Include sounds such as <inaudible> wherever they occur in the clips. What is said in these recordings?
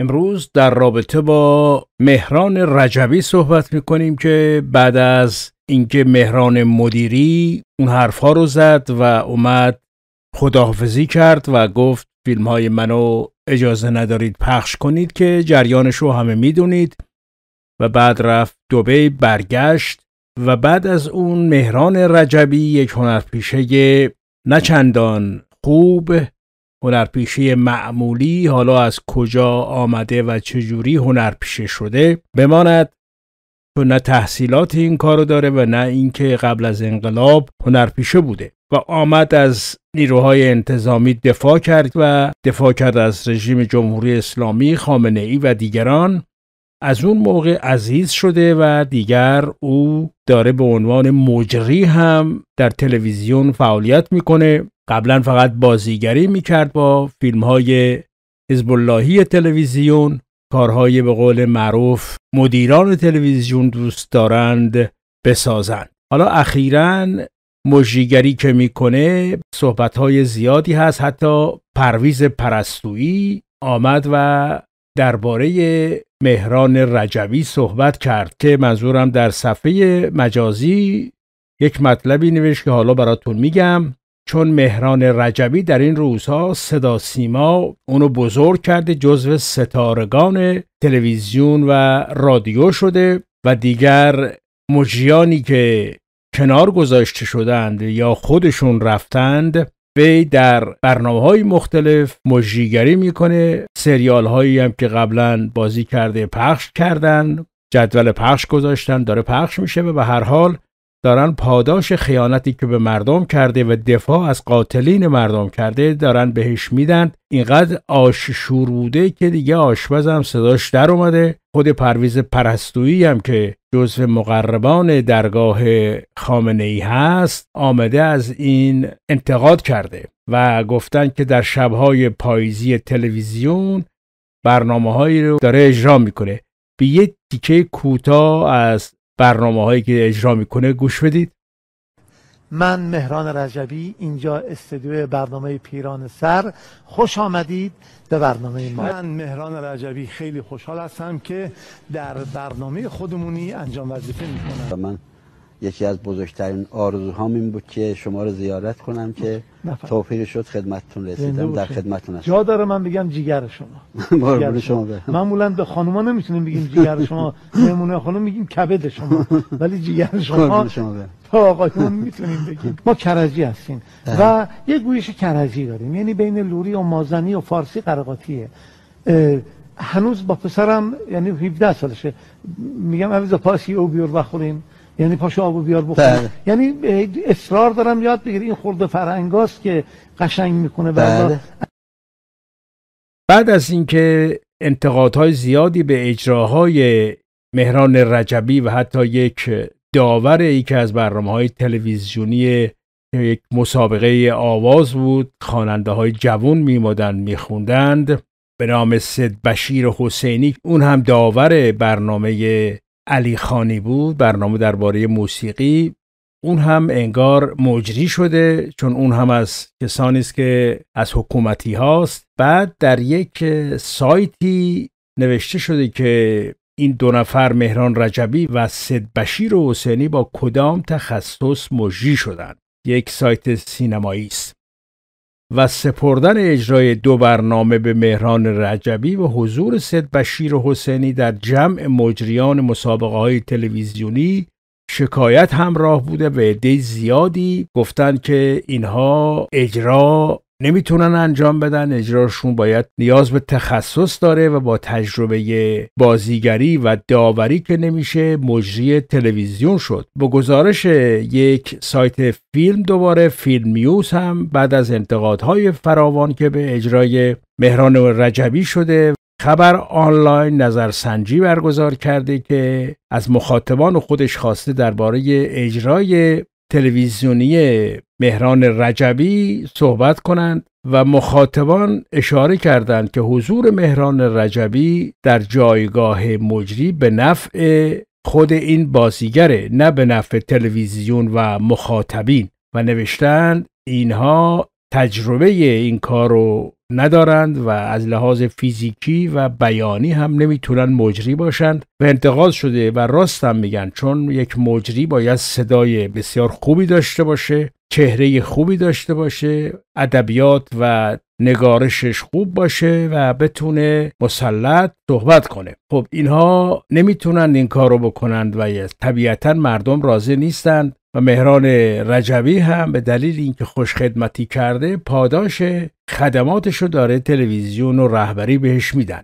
امروز در رابطه با مهران رجبی صحبت میکنیم که بعد از اینکه مهران مدیری اون حرفها رو زد و اومد خداحافظی کرد و گفت فیلم های منو اجازه ندارید پخش کنید که جریانش رو همه میدونید و بعد رفت دوبه برگشت و بعد از اون مهران رجبی یک هنرپیشه نچندان خوب هنرپیشه معمولی حالا از کجا آمده و چجوری هنرپیشه شده بماند چون نه تحصیلات این کارو داره و نه اینکه قبل از انقلاب هنرپیشه بوده و آمد از نیروهای انتظامی دفاع کرد و دفاع کرد از رژیم جمهوری اسلامی خامنه ای و دیگران از اون موقع عزیز شده و دیگر او داره به عنوان مجری هم در تلویزیون فعالیت میکنه قبلا فقط بازیگری میکرد با فیلم های اللهی تلویزیون کارهای به قول معروف مدیران تلویزیون دوست دارند بسازند حالا اخیرا مجریگری که میکنه های زیادی هست حتی پرویز پرستویی آمد و درباره مهران رجوی صحبت کرد که منظورم در صفحه مجازی یک مطلبی نوشت که حالا براتون میگم چون مهران رجبی در این روزها صدا سیما اونو بزرگ کرده جزو ستارگان تلویزیون و رادیو شده و دیگر مجریانی که کنار گذاشته شدند یا خودشون رفتند وی در برنامه های مختلف مجریگری میکنه سریال هایی هم که قبلا بازی کرده پخش کردن جدول پخش گذاشتن داره پخش میشه و به هر حال دارن پاداش خیانتی که به مردم کرده و دفاع از قاتلین مردم کرده دارن بهش میدن اینقدر آش بوده که دیگه آشپز هم صداش در اومده خود پرویز پرستویی هم که جزو مقربان درگاه خامنه ای هست آمده از این انتقاد کرده و گفتن که در شبهای پاییزی تلویزیون برنامه رو داره اجرا میکنه به یه تیکه کوتاه از برنامه هایی که اجرا میکنه گوش بدید من مهران رجبی اینجا استدیو برنامه پیران سر خوش آمدید به برنامه ما من مهران رجبی خیلی خوشحال هستم که در برنامه خودمونی انجام وظیفه میکنم من یکی از بزرگترین آرزوهام این بود که شما رو زیارت کنم که توفیق شد خدمتتون رسیدم در خدمتتون هستم جا داره من بگم جیگر شما <laughs> جیگر شما معمولا به خانوما نمیتونیم بگیم جیگر شما نمونه <laughs> خانم میگیم کبد شما ولی جیگر <laughs> شما تا آقایون میتونیم بگیم ما کرجی هستیم و یه گویش کرجی داریم یعنی بین لوری و مازنی و فارسی قرقاتیه هنوز با پسرم یعنی 17 سالشه میگم عزیز پاسی او بیور بخوریم یعنی پاشو آبو بیار بخور بله. یعنی اصرار دارم یاد بگیری این خورده فرنگاست که قشنگ میکنه بعد. بله. بعد از اینکه انتقادهای زیادی به اجراهای مهران رجبی و حتی یک داور یکی از برنامه های تلویزیونی یک مسابقه آواز بود خواننده های جوون میمادن میخوندند به نام سید بشیر حسینی اون هم داور برنامه علی خانی بود برنامه درباره موسیقی اون هم انگار مجری شده چون اون هم از کسانی است که از حکومتی هاست بعد در یک سایتی نوشته شده که این دو نفر مهران رجبی و سید بشیر و حسینی با کدام تخصص مجری شدند یک سایت سینمایی است و سپردن اجرای دو برنامه به مهران رجبی و حضور سید بشیر حسینی در جمع مجریان مسابقه های تلویزیونی شکایت همراه بوده و عده زیادی گفتند که اینها اجرا نمیتونن انجام بدن اجراشون باید نیاز به تخصص داره و با تجربه بازیگری و داوری که نمیشه مجری تلویزیون شد با گزارش یک سایت فیلم دوباره فیلم نیوز هم بعد از انتقادهای فراوان که به اجرای مهران و رجبی شده خبر آنلاین نظرسنجی برگزار کرده که از مخاطبان خودش خواسته درباره اجرای تلویزیونی مهران رجبی صحبت کنند و مخاطبان اشاره کردند که حضور مهران رجبی در جایگاه مجری به نفع خود این بازیگره نه به نفع تلویزیون و مخاطبین و نوشتند اینها تجربه این کار رو ندارند و از لحاظ فیزیکی و بیانی هم نمیتونن مجری باشند و انتقاد شده و راست هم میگن چون یک مجری باید صدای بسیار خوبی داشته باشه چهره خوبی داشته باشه ادبیات و نگارشش خوب باشه و بتونه مسلط صحبت کنه خب اینها نمیتونند این کارو بکنند و طبیعتا مردم راضی نیستند و مهران رجبی هم به دلیل اینکه خوش خدمتی کرده پاداش خدماتش رو داره تلویزیون و رهبری بهش میدن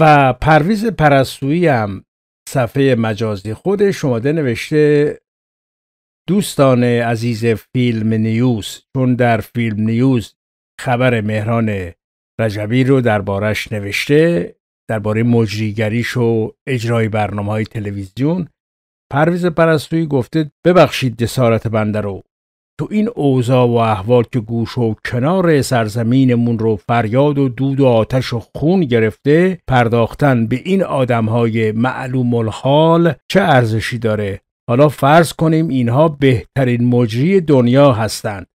و پرویز پرستویی هم صفحه مجازی خودش اومده نوشته دوستان عزیز فیلم نیوز چون در فیلم نیوز خبر مهران رجبی رو دربارش نوشته درباره مجریگریش و اجرای برنامه های تلویزیون پرویز پرستویی گفته ببخشید دسارت بنده رو تو این اوضاع و احوال که گوش و کنار سرزمینمون رو فریاد و دود و آتش و خون گرفته پرداختن به این آدمهای معلوم الحال چه ارزشی داره حالا فرض کنیم اینها بهترین مجری دنیا هستند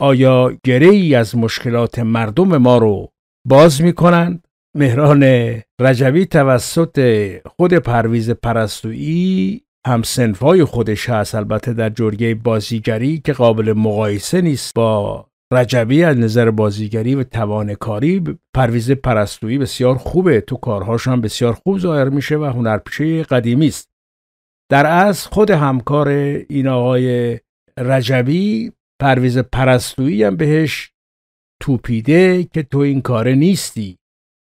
آیا گره ای از مشکلات مردم ما رو باز میکنند مهران رجوی توسط خود پرویز پرستویی هم سنفای خودش هست البته در جرگه بازیگری که قابل مقایسه نیست با رجبی از نظر بازیگری و توانکاری پرویز پرستویی بسیار خوبه تو کارهاش هم بسیار خوب ظاهر میشه و هنرپیشه قدیمی است در از خود همکار این آقای رجبی پرویز پرستویی هم بهش توپیده که تو این کاره نیستی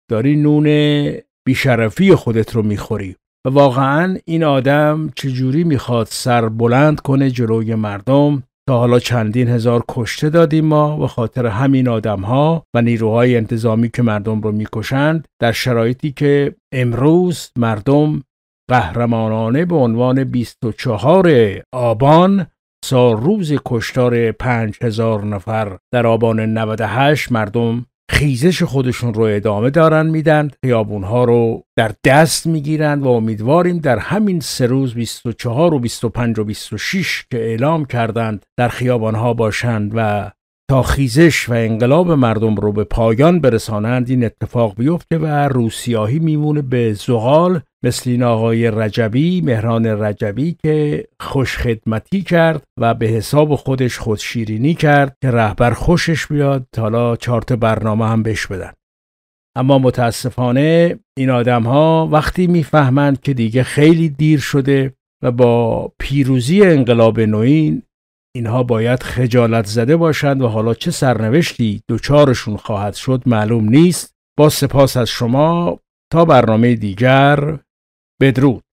داری نون بیشرفی خودت رو میخوری واقعا این آدم چجوری میخواد سر بلند کنه جلوی مردم تا حالا چندین هزار کشته دادیم ما و خاطر همین آدم ها و نیروهای انتظامی که مردم رو میکشند در شرایطی که امروز مردم قهرمانانه به عنوان 24 آبان سال روز کشتار 5000 نفر در آبان 98 مردم خیزش خودشون رو ادامه دارن میدن خیابون رو در دست میگیرند و امیدواریم در همین سه روز 24 و 25 و 26 که اعلام کردند در خیابان باشند و تا خیزش و انقلاب مردم رو به پایان برسانند این اتفاق بیفته و روسیاهی میمونه به زغال مثل این آقای رجبی مهران رجبی که خوشخدمتی کرد و به حساب خودش خودشیرینی کرد که رهبر خوشش بیاد حالا چارت برنامه هم بش بدن اما متاسفانه این آدم ها وقتی میفهمند که دیگه خیلی دیر شده و با پیروزی انقلاب نوین اینها باید خجالت زده باشند و حالا چه سرنوشتی دوچارشون خواهد شد معلوم نیست با سپاس از شما تا برنامه دیگر بيدروت